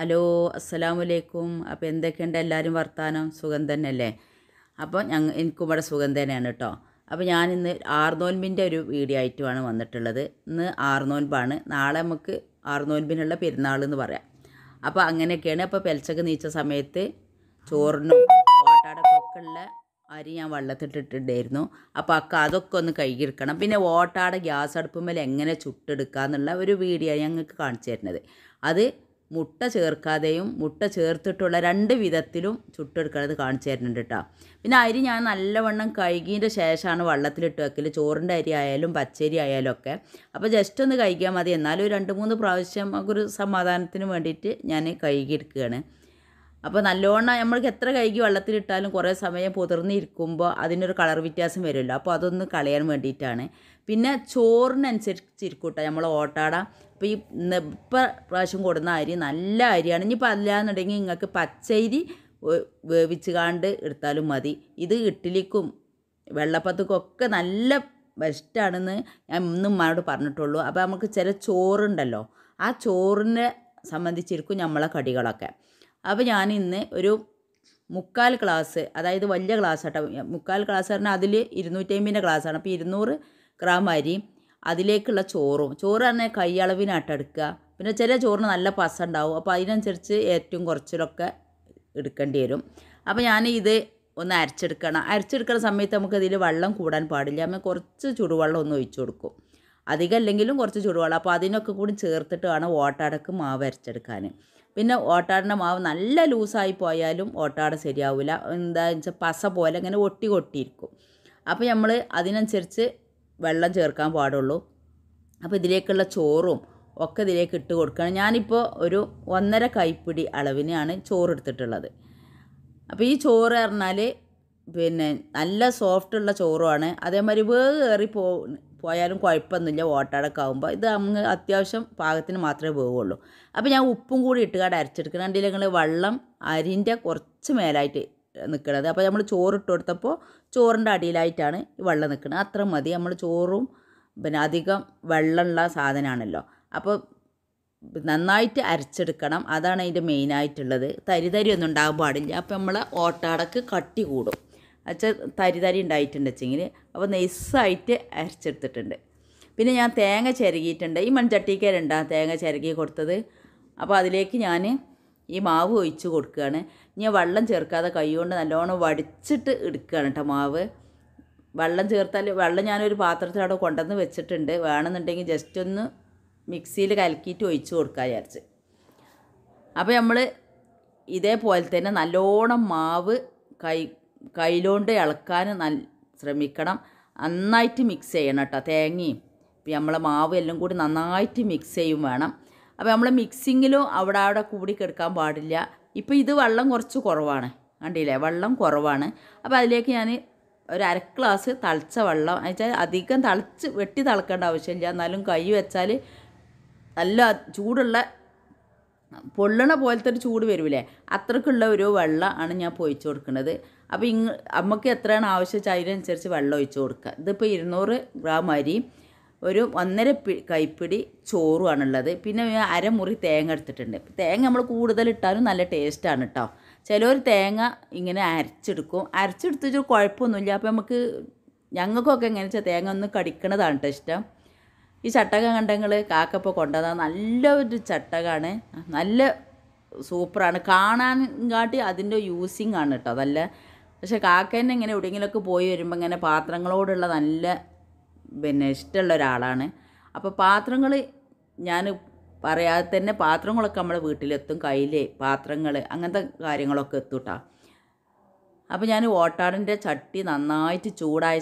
hello അലൈക്കും അപ്പോൾ എന്തൊക്കെയുണ്ട് എല്ലാവരും വർത്താനം സുഖം തന്നെയല്ലേ അപ്പോൾ ഞങ്ങൾ എനിക്കും ഇവിടെ സുഖം തന്നെയാണ് കേട്ടോ അപ്പോൾ ഞാൻ ഇന്ന് ആർനോൻപിൻ്റെ ഒരു വീഡിയോ ആയിട്ടുമാണ് വന്നിട്ടുള്ളത് ഇന്ന് ആർനോൻപാണ് നാളെ നമുക്ക് ആർനോൻപിനുള്ള പെരുന്നാൾ എന്ന് പറയാം അപ്പോൾ അങ്ങനെയൊക്കെയാണ് അപ്പോൾ പെൽച്ചക്ക് നീച്ച സമയത്ത് ചോറിനും ഓട്ടാടക്കൊക്കെ ഉള്ള അരി ഞാൻ വെള്ളത്തിട്ടിട്ടുണ്ടായിരുന്നു അപ്പോൾ അക്ക അതൊക്കെ ഒന്ന് കഴുകിയെടുക്കണം പിന്നെ ഓട്ടാട ഗ്യാസ് അടുപ്പുമ്പോൾ എങ്ങനെ ചുട്ടെടുക്കുക എന്നുള്ള ഒരു വീഡിയോ ഞങ്ങൾക്ക് കാണിച്ചു തരുന്നത് അത് മുട്ട ചേർക്കാതെയും മുട്ട ചേർത്തിട്ടുള്ള രണ്ട് വിധത്തിലും ചുട്ടെടുക്കണത് കാണിച്ചു തരുന്നുണ്ട് കേട്ടോ പിന്നെ അരി ഞാൻ നല്ലവണ്ണം കഴുകിയതിൻ്റെ ശേഷമാണ് വെള്ളത്തിലിട്ട് വെക്കൽ ചോറിൻ്റെ അരി ആയാലും പച്ചരി ആയാലും ഒക്കെ അപ്പോൾ ജസ്റ്റ് ഒന്ന് കഴുകിയാൽ മതി എന്നാലും രണ്ട് മൂന്ന് പ്രാവശ്യം നമുക്കൊരു സമാധാനത്തിന് വേണ്ടിയിട്ട് ഞാൻ കഴുകിയെടുക്കുകയാണ് അപ്പോൾ നല്ലോണം നമ്മൾക്ക് എത്ര കഴുകി വെള്ളത്തിലിട്ടാലും കുറേ സമയം പുതിർന്നിരിക്കുമ്പോൾ അതിനൊരു കളർ വ്യത്യാസം വരുമല്ലോ അപ്പോൾ അതൊന്ന് കളയാൻ വേണ്ടിയിട്ടാണ് പിന്നെ ചോറിനനുസരിച്ചിരിക്കൂട്ടോ നമ്മൾ ഓട്ടാട അപ്പോൾ ഈ നെപ്പ പ്രാവശ്യം കൊടുന്ന അരി നല്ല അരിയാണ് ഇനിയിപ്പോൾ അല്ലാന്നുണ്ടെങ്കിൽ നിങ്ങൾക്ക് പച്ചരി വേവിച്ച് കാണ്ട് എടുത്താലും മതി ഇത് ഇഡ്ഡലിക്കും വെള്ളപ്പത്തക്കും ഒക്കെ നല്ല ബെസ്റ്റാണെന്ന് ഞാൻ ഇന്നും ഉമ്മാനോട് പറഞ്ഞിട്ടുള്ളൂ അപ്പോൾ നമുക്ക് ചില ചോറുണ്ടല്ലോ ആ ചോറിനെ സംബന്ധിച്ചിരിക്കും നമ്മളെ കടികളൊക്കെ അപ്പോൾ ഞാൻ ഇന്ന് ഒരു മുക്കാൽ ക്ലാസ് അതായത് വലിയ ക്ലാസ് കേട്ടോ മുക്കാൽ ക്ലാസ് പറഞ്ഞാൽ അതിൽ ഇരുന്നൂറ്റമ്പതിൻ്റെ ആണ് അപ്പോൾ ഇരുന്നൂറ് ഗ്രാം അരി അതിലേക്കുള്ള ചോറും ചോറ് പറഞ്ഞാൽ എടുക്കുക പിന്നെ ചില ചോറിന് നല്ല പസ ഉണ്ടാവും അപ്പോൾ അതിനനുസരിച്ച് ഏറ്റവും കുറച്ചിലൊക്കെ എടുക്കേണ്ടി വരും അപ്പോൾ ഞാൻ ഇത് ഒന്ന് അരച്ചെടുക്കണം അരച്ചെടുക്കുന്ന സമയത്ത് നമുക്ക് ഇതിൽ വെള്ളം കൂടാൻ പാടില്ല നമ്മൾ കുറച്ച് ചുടുവെള്ളം ഒന്ന് ഒഴിച്ചു കൊടുക്കും അധികം അല്ലെങ്കിലും കുറച്ച് ചുടുവെള്ളം അപ്പോൾ അതിനൊക്കെ കൂടി ചേർത്തിട്ട് വേണം ഓട്ടടക്ക് മാവ് അരച്ചെടുക്കാൻ പിന്നെ ഓട്ടാടിൻ്റെ മാവ് നല്ല ലൂസായി പോയാലും ഓട്ടാട ശരിയാവില്ല എന്താണെന്ന് വെച്ചാൽ പസ പോലെ ഇങ്ങനെ ഒട്ടി കൊട്ടിയിരിക്കും അപ്പോൾ നമ്മൾ അതിനനുസരിച്ച് വെള്ളം ചേർക്കാൻ പാടുള്ളൂ അപ്പോൾ ഇതിലേക്കുള്ള ചോറും ഒക്കെ ഇതിലേക്ക് ഇട്ട് കൊടുക്കണം ഞാനിപ്പോൾ ഒരു ഒന്നര കൈപ്പിടി അളവിനാണ് ചോറ് എടുത്തിട്ടുള്ളത് അപ്പോൾ ഈ ചോറ് പറഞ്ഞാൽ പിന്നെ നല്ല സോഫ്റ്റുള്ള ചോറുമാണ് അതേമാതിരി വേഗം കയറി പോ പോയാലും കുഴപ്പമൊന്നുമില്ല ഓട്ടടക്കം ആകുമ്പോൾ ഇത് അങ്ങ് അത്യാവശ്യം പാകത്തിന് മാത്രമേ വേവുള്ളൂ അപ്പോൾ ഞാൻ ഉപ്പും കൂടി ഇട്ടുകാട് അരച്ചെടുക്കണമെങ്കിൽ നിങ്ങൾ വെള്ളം അരിൻ്റെ കുറച്ച് മേലായിട്ട് നിൽക്കുന്നത് അപ്പോൾ നമ്മൾ ചോറിട്ട് കൊടുത്തപ്പോൾ ചോറിൻ്റെ അടിയിലായിട്ടാണ് വെള്ളം നിൽക്കുന്നത് അത്ര മതി നമ്മൾ ചോറും പിന്നെ അധികം വെള്ളമുള്ള സാധനമാണല്ലോ അപ്പോൾ നന്നായിട്ട് അരച്ചെടുക്കണം അതാണ് അതിൻ്റെ മെയിനായിട്ടുള്ളത് തരി തരി ഒന്നും ഉണ്ടാകാൻ പാടില്ല അപ്പോൾ നമ്മൾ ഓട്ടാടക്ക് കട്ടി കൂടും വെച്ചാൽ തരി തരി ഉണ്ടായിട്ടുണ്ട് വെച്ചെങ്കിൽ അപ്പോൾ നൈസായിട്ട് അരച്ചെടുത്തിട്ടുണ്ട് പിന്നെ ഞാൻ തേങ്ങ ചിരകിയിട്ടുണ്ട് ഈ മൺചട്ടിക്കരണ്ട തേങ്ങ ചിരകി കൊടുത്തത് അപ്പോൾ അതിലേക്ക് ഞാൻ ഈ മാവ് ഒഴിച്ച് കൊടുക്കുകയാണ് ഞാൻ വെള്ളം ചേർക്കാതെ കൈകൊണ്ട് നല്ലോണം വടിച്ചിട്ട് എടുക്കുകയാണ് കേട്ടോ മാവ് വെള്ളം ചേർത്താൽ വെള്ളം ഞാനൊരു പാത്രത്തിലവിടെ കൊണ്ടുവന്ന് വെച്ചിട്ടുണ്ട് വേണമെന്നുണ്ടെങ്കിൽ ജസ്റ്റ് ഒന്ന് മിക്സിയിൽ കലക്കിയിട്ട് ഒഴിച്ച് കൊടുക്കുക വിചാരിച്ച് അപ്പോൾ നമ്മൾ ഇതേപോലെ തന്നെ നല്ലോണം മാവ് കൈ കയ്യിലോണ്ട് ഇളക്കാൻ നല്ല ശ്രമിക്കണം നന്നായിട്ട് മിക്സ് ചെയ്യണം കേട്ടോ തേങ്ങയും ഇപ്പം നമ്മളെ മാവ് എല്ലാം കൂടി നന്നായിട്ട് മിക്സ് ചെയ്യും വേണം അപ്പോൾ നമ്മൾ മിക്സിങ്ങിലും അവിടെ അവിടെ കൂടി കെടുക്കാൻ പാടില്ല ഇപ്പോൾ ഇത് വെള്ളം കുറച്ച് കുറവാണ് കണ്ടില്ലേ വെള്ളം കുറവാണ് അപ്പോൾ അതിലേക്ക് ഞാൻ ഒരു അര ഗ്ലാസ് തളിച്ച വെള്ളം വെച്ചാൽ അധികം തളിച്ച് വെട്ടി തളക്കേണ്ട ആവശ്യമില്ല എന്നാലും കൈ വെച്ചാൽ നല്ല ചൂടുള്ള പൊള്ളണ പോലത്തെ ഒരു ചൂട് വരില്ലേ അത്രക്കുള്ള ഒരു വെള്ളമാണ് ആണ് ഞാൻ ഒഴിച്ചു കൊടുക്കുന്നത് അപ്പോൾ ഇങ്ങ് അമ്മക്ക് എത്രയാണ് ആവശ്യം വെച്ചാൽ അതിനനുസരിച്ച് വെള്ളം ഒഴിച്ചു കൊടുക്കുക ഇതിപ്പോൾ ഇരുന്നൂറ് ഗ്രാം അരി ഒരു ഒന്നര കൈപ്പിടി ചോറുമാണുള്ളത് പിന്നെ അരമുറി തേങ്ങ എടുത്തിട്ടുണ്ട് തേങ്ങ നമ്മൾ കൂടുതൽ ഇട്ടാലും നല്ല ടേസ്റ്റാണ് കേട്ടോ ചിലവർ തേങ്ങ ഇങ്ങനെ അരച്ചെടുക്കും അരച്ചെടുത്തിട്ട് കുഴപ്പമൊന്നുമില്ല അപ്പോൾ നമുക്ക് ഞങ്ങൾക്കൊക്കെ എങ്ങനെ വെച്ചാൽ തേങ്ങ ഒന്ന് കടിക്കണതാണ് കേട്ടോ ഇഷ്ടം ഈ ചട്ടകം കണ്ടങ്ങൾ കാക്കപ്പോൾ കൊണ്ടുവന്നാൽ നല്ല ഒരു ചട്ടകമാണ് നല്ല സൂപ്പറാണ് കാണാൻ കാട്ടി അതിൻ്റെ യൂസിങ് ആണ് കേട്ടോ നല്ല പക്ഷേ കാക്കേനെ ഇങ്ങനെ എവിടെയെങ്കിലുമൊക്കെ പോയി വരുമ്പോൾ ഇങ്ങനെ പാത്രങ്ങളോടുള്ള നല്ല പിന്നെ ഇഷ്ടമുള്ള ഒരാളാണ് അപ്പോൾ പാത്രങ്ങൾ ഞാൻ പറയാതെ തന്നെ പാത്രങ്ങളൊക്കെ നമ്മുടെ വീട്ടിലെത്തും കയ്യിലെ പാത്രങ്ങൾ അങ്ങനത്തെ കാര്യങ്ങളൊക്കെ എത്തും കേട്ടോ അപ്പോൾ ഞാൻ ഓട്ടാടിൻ്റെ ചട്ടി നന്നായിട്ട് ചൂടായ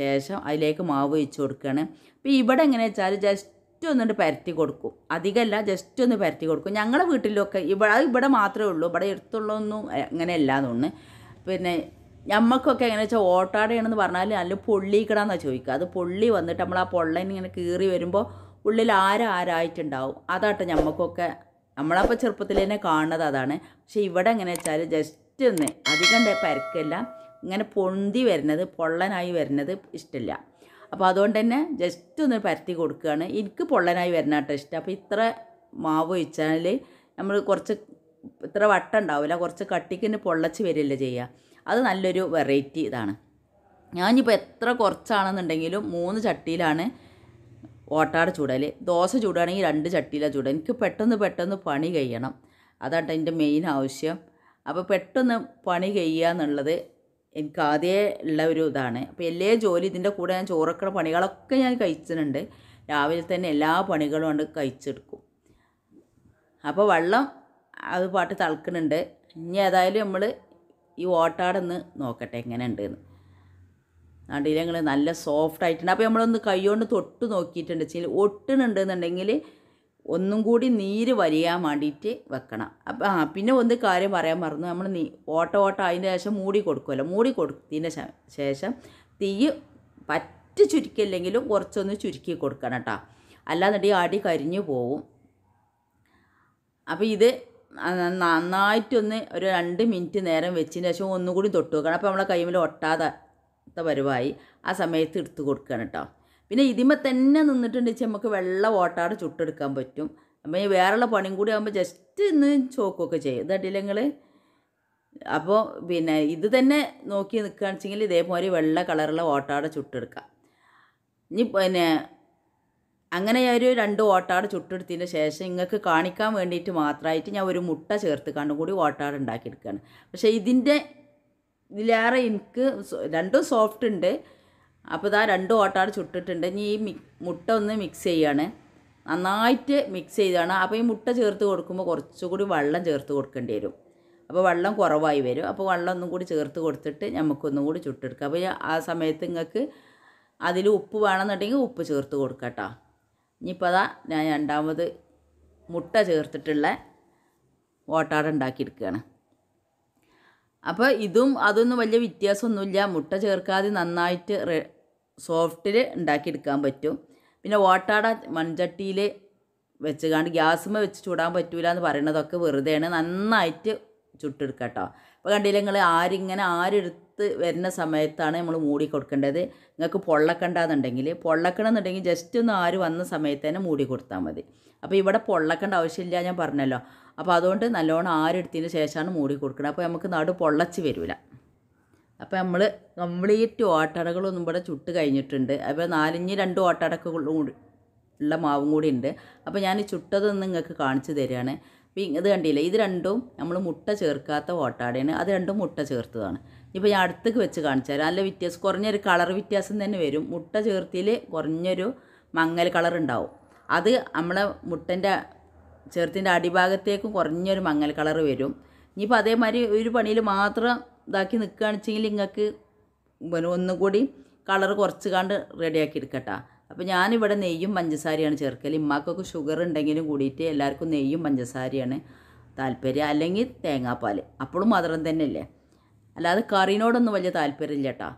ശേഷം അതിലേക്ക് മാവ് വെച്ച് കൊടുക്കുകയാണ് അപ്പോൾ ഇവിടെ എങ്ങനെ വെച്ചാൽ ജസ്റ്റ് ഒന്നുകൊണ്ട് പരത്തി കൊടുക്കും അധികമല്ല ജസ്റ്റ് ഒന്ന് പരത്തി കൊടുക്കും ഞങ്ങളുടെ വീട്ടിലൊക്കെ ഇവിടെ ഇവിടെ മാത്രമേ ഉള്ളൂ ഇവിടെ എടുത്തുള്ളൊന്നും അങ്ങനെ എന്നുണ്ട് പിന്നെ നമ്മൾക്കൊക്കെ എങ്ങനെ വെച്ചാൽ ഓട്ടാടയാണെന്ന് പറഞ്ഞാൽ നല്ല പൊള്ളിക്കണമെന്നാണ് ചോദിക്കുക അത് പൊള്ളി വന്നിട്ട് നമ്മൾ ആ പൊള്ളയിൽ ഇങ്ങനെ കീറി വരുമ്പോൾ ഉള്ളിൽ ആരാരായിട്ടുണ്ടാവും അതാട്ടെ നമുക്കൊക്കെ നമ്മളപ്പോൾ ചെറുപ്പത്തിൽ തന്നെ കാണുന്നത് അതാണ് പക്ഷേ ഇവിടെ എങ്ങനെ വെച്ചാൽ ജസ്റ്റ് ഒന്ന് അധികം പരക്കല്ല ഇങ്ങനെ പൊന്തി വരുന്നത് പൊള്ളനായി വരുന്നത് ഇഷ്ടമില്ല അപ്പോൾ അതുകൊണ്ട് തന്നെ ജസ്റ്റ് ഒന്ന് പരത്തി കൊടുക്കുകയാണ് എനിക്ക് പൊള്ളനായി വരുന്ന കേട്ടോ ഇഷ്ടം അപ്പോൾ ഇത്ര മാവ് ഒഴിച്ചാൽ നമ്മൾ കുറച്ച് ഇത്ര വട്ടം ഉണ്ടാവില്ല കുറച്ച് കട്ടിക്കിന് പൊള്ളച്ച് വരില്ല ചെയ്യുക അത് നല്ലൊരു വെറൈറ്റി ഇതാണ് ഞാനിപ്പോൾ എത്ര കുറച്ചാണെന്നുണ്ടെങ്കിലും മൂന്ന് ചട്ടിയിലാണ് ഓട്ടാട് ചൂടൽ ദോശ ചൂടാണെങ്കിൽ രണ്ട് ചട്ടിയിലാണ് ചൂടുക എനിക്ക് പെട്ടെന്ന് പെട്ടെന്ന് പണി കഴിയണം അതാണ് എൻ്റെ മെയിൻ ആവശ്യം അപ്പോൾ പെട്ടെന്ന് പണി കഴിയുക എന്നുള്ളത് എനിക്ക് ആദ്യമേ ഉള്ള ഒരു ഇതാണ് അപ്പോൾ എല്ലാ ജോലി ഇതിൻ്റെ കൂടെ ഞാൻ ചോറക്കണ പണികളൊക്കെ ഞാൻ കഴിച്ചിട്ടുണ്ട് രാവിലെ തന്നെ എല്ലാ പണികളും കൊണ്ട് കഴിച്ചെടുക്കും അപ്പോൾ വെള്ളം അത് പാട്ട് തിളക്കുന്നുണ്ട് ഇനി ഏതായാലും നമ്മൾ ഈ ഓട്ടാടൊന്ന് നോക്കട്ടെ എങ്ങനെ ഉണ്ടെന്ന് നടിയിലങ്ങൾ നല്ല സോഫ്റ്റ് ആയിട്ടുണ്ട് അപ്പോൾ നമ്മളൊന്ന് കൈ കൊണ്ട് തൊട്ട് നോക്കിയിട്ടുണ്ട് വെച്ചാൽ ഒട്ടുന്നുണ്ടെന്നുണ്ടെങ്കിൽ ഒന്നും കൂടി നീര് വരിയാൻ വേണ്ടിയിട്ട് വെക്കണം അപ്പം ആ പിന്നെ ഒന്ന് കാര്യം പറയാൻ മറന്നു നമ്മൾ നീ ഓട്ട ഓട്ട അതിന് ശേഷം മൂടി കൊടുക്കുമല്ലോ മൂടി കൊടുത്തതിന് ശേഷം തീ പറ്റ ചുരുക്കില്ലെങ്കിലും കുറച്ചൊന്ന് ചുരുക്കി കൊടുക്കണം കേട്ടോ അല്ലാന്നുണ്ടെങ്കിൽ അടി കരിഞ്ഞു പോവും അപ്പോൾ ഇത് നന്നായിട്ടൊന്ന് ഒരു രണ്ട് മിനിറ്റ് നേരം വെച്ചതിന് ശേഷം ഒന്നുകൂടി തൊട്ട് വെക്കണം അപ്പോൾ നമ്മളെ കൈമിൽ ഒട്ടാതെ പരുവായി ആ സമയത്ത് എടുത്ത് കൊടുക്കണം കേട്ടോ പിന്നെ ഇതിമ തന്നെ നിന്നിട്ടുണ്ട് നമുക്ക് വെള്ളം ഓട്ടാട് ചുട്ടെടുക്കാൻ പറ്റും അപ്പം ഈ വേറെയുള്ള പണിയും കൂടി ആകുമ്പോൾ ജസ്റ്റ് ഇന്ന് ചോക്കൊക്കെ ചെയ്യും ഇതട്ടില്ല നിങ്ങൾ അപ്പോൾ പിന്നെ ഇത് തന്നെ നോക്കി നിൽക്കുകയാണെന്ന് വെച്ചെങ്കിൽ ഇതേപോലെ വെള്ള കളറുള്ള ഓട്ടാട് ചുട്ടെടുക്കാം ഇനി പിന്നെ അങ്ങനെ ഒരു രണ്ട് ഓട്ടാട് ചുട്ടെടുത്തതിൻ്റെ ശേഷം നിങ്ങൾക്ക് കാണിക്കാൻ വേണ്ടിയിട്ട് മാത്രമായിട്ട് ഞാൻ ഒരു മുട്ട ചേർത്ത് കണ്ടും കൂടി ഓട്ടാട് ഉണ്ടാക്കിയെടുക്കുകയാണ് പക്ഷേ ഇതിൻ്റെ ഇതിലേറെ എനിക്ക് രണ്ടും സോഫ്റ്റ് ഉണ്ട് അപ്പോൾ ഇതാ രണ്ട് ഓട്ടാട് ചുട്ടിട്ടുണ്ട് ഇനി ഈ മുട്ട ഒന്ന് മിക്സ് ചെയ്യാണ് നന്നായിട്ട് മിക്സ് ചെയ്താണ് അപ്പോൾ ഈ മുട്ട ചേർത്ത് കൊടുക്കുമ്പോൾ കുറച്ചുകൂടി വെള്ളം ചേർത്ത് കൊടുക്കേണ്ടി വരും അപ്പോൾ വെള്ളം കുറവായി വരും അപ്പോൾ വെള്ളം ഒന്നും കൂടി ചേർത്ത് കൊടുത്തിട്ട് നമുക്കൊന്നും കൂടി ചുട്ടെടുക്കുക അപ്പോൾ ആ സമയത്ത് നിങ്ങൾക്ക് അതിൽ ഉപ്പ് വേണമെന്നുണ്ടെങ്കിൽ ഉപ്പ് ചേർത്ത് കൊടുക്കാം കേട്ടോ ഇനിയിപ്പോൾ അതാ ഞാൻ രണ്ടാമത് മുട്ട ചേർത്തിട്ടുള്ള ഓട്ടാട ഉണ്ടാക്കിയെടുക്കുകയാണ് അപ്പോൾ ഇതും അതൊന്നും വലിയ വ്യത്യാസമൊന്നുമില്ല മുട്ട ചേർക്കാതെ നന്നായിട്ട് റെ സോഫ്റ്റിൽ ഉണ്ടാക്കിയെടുക്കാൻ പറ്റും പിന്നെ ഓട്ടാട മൺചട്ടിയിൽ വെച്ച് കണ്ട് ഗ്യാസുമേ വെച്ച് ചൂടാൻ പറ്റൂല എന്ന് പറയുന്നതൊക്കെ വെറുതെയാണ് നന്നായിട്ട് ചുട്ടെടുക്കാം കേട്ടോ അപ്പോൾ കണ്ടില്ല നിങ്ങൾ ആരിങ്ങനെ ആരെടുത്ത് പുറത്ത് വരുന്ന സമയത്താണ് നമ്മൾ മൂടി കൊടുക്കേണ്ടത് നിങ്ങൾക്ക് പൊള്ളക്കണ്ടെന്നുണ്ടെങ്കിൽ പൊള്ളക്കണമെന്നുണ്ടെങ്കിൽ ജസ്റ്റ് ഒന്ന് ആര് വന്ന സമയത്ത് തന്നെ മൂടി കൊടുത്താൽ മതി അപ്പോൾ ഇവിടെ പൊള്ളക്കേണ്ട ആവശ്യമില്ല ഞാൻ പറഞ്ഞല്ലോ അപ്പോൾ അതുകൊണ്ട് നല്ലോണം ആരെടുത്തതിന് ശേഷമാണ് മൂടി കൊടുക്കുന്നത് അപ്പോൾ നമുക്ക് നടു പൊള്ളച്ച് വരില്ല അപ്പോൾ നമ്മൾ കംപ്ലീറ്റ് ഓട്ടടകളൊന്നും ഇവിടെ ചുട്ട് കഴിഞ്ഞിട്ടുണ്ട് അപ്പോൾ നാലഞ്ച് രണ്ട് ഓട്ടടക്കുകളും കൂടി ഉള്ള മാവും കൂടി ഉണ്ട് അപ്പോൾ ഞാൻ ചുട്ടതൊന്ന് നിങ്ങൾക്ക് കാണിച്ചു തരികയാണ് ഇത് കണ്ടില്ലേ ഇത് രണ്ടും നമ്മൾ മുട്ട ചേർക്കാത്ത ഓട്ടാടയാണ് അത് രണ്ടും മുട്ട ചേർത്തതാണ് ഇപ്പോൾ ഞാൻ അടുത്തേക്ക് വെച്ച് കാണിച്ചു തരാം നല്ല വ്യത്യാസം കുറഞ്ഞൊരു കളർ വ്യത്യാസം തന്നെ വരും മുട്ട ചേർത്തിയിൽ കുറഞ്ഞൊരു മങ്ങൽ കളർ ഉണ്ടാവും അത് നമ്മളെ മുട്ടൻ്റെ ചേർത്തിൻ്റെ അടിഭാഗത്തേക്കും കുറഞ്ഞൊരു മങ്ങൽ കളർ വരും ഇനിയിപ്പോൾ അതേമാതിരി ഒരു പണിയിൽ മാത്രം ഇതാക്കി നിൽക്കുകയാണെന്ന് നിങ്ങൾക്ക് ഒന്നും കൂടി കളർ കുറച്ച് കണ്ട് റെഡിയാക്കി എടുക്കട്ടാ അപ്പോൾ ഞാനിവിടെ നെയ്യും പഞ്ചസാരയാണ് ചേർക്കൽ ഇമ്മാക്കൊക്കെ ഷുഗർ ഉണ്ടെങ്കിലും കൂടിയിട്ട് എല്ലാവർക്കും നെയ്യും പഞ്ചസാരയാണ് താല്പര്യം അല്ലെങ്കിൽ തേങ്ങാപ്പാൽ അപ്പോഴും മധുരം തന്നെയല്ലേ അല്ലാതെ കറീനോടൊന്നും വലിയ താല്പര്യമില്ല കേട്ടോ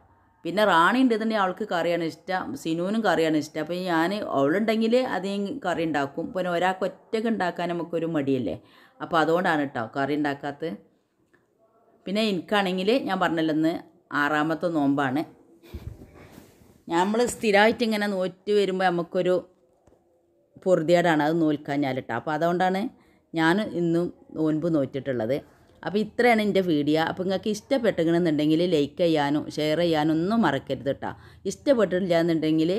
പിന്നെ റാണി ഉണ്ടെന്നുണ്ടെങ്കിൽ അവൾക്ക് കറിയാണ് ഇഷ്ടം സിനുവിനും കറിയാണ് ഇഷ്ടം അപ്പോൾ ഞാൻ അവളുണ്ടെങ്കിൽ അധികം കറി ഉണ്ടാക്കും പിന്നെ ഒരാൾക്ക് ഒറ്റയ്ക്ക് ഉണ്ടാക്കാൻ നമുക്കൊരു മടിയല്ലേ അപ്പോൾ അതുകൊണ്ടാണ് കേട്ടോ കറി ഉണ്ടാക്കാത്തത് പിന്നെ എനിക്കാണെങ്കിൽ ഞാൻ പറഞ്ഞല്ലോ ഇന്ന് ആറാമത്തെ നോമ്പാണ് നമ്മൾ സ്ഥിരമായിട്ട് ഇങ്ങനെ നോറ്റ് വരുമ്പോൾ നമുക്കൊരു പൊറുതിയാടാണ് അത് നോൽക്കാൻ അപ്പോൾ അതുകൊണ്ടാണ് ഞാൻ ഇന്നും നോൻപ് നോറ്റിട്ടുള്ളത് അപ്പോൾ ഇത്രയാണ് എൻ്റെ വീഡിയോ അപ്പോൾ നിങ്ങൾക്ക് ഇഷ്ടപ്പെട്ടെങ്കിൽ ലൈക്ക് ചെയ്യാനോ ഷെയർ ചെയ്യാനോ ഒന്നും മറക്കരുത് കേട്ടോ ഇഷ്ടപ്പെട്ടിട്ടില്ല എന്നുണ്ടെങ്കിൽ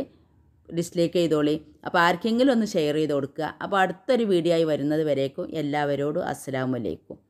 ഡിസ്ലൈക്ക് ചെയ്തോളി അപ്പോൾ ആർക്കെങ്കിലും ഒന്ന് ഷെയർ ചെയ്ത് കൊടുക്കുക അപ്പോൾ അടുത്തൊരു വീഡിയോ ആയി വരുന്നത് വരേക്കും എല്ലാവരോടും വലൈക്കും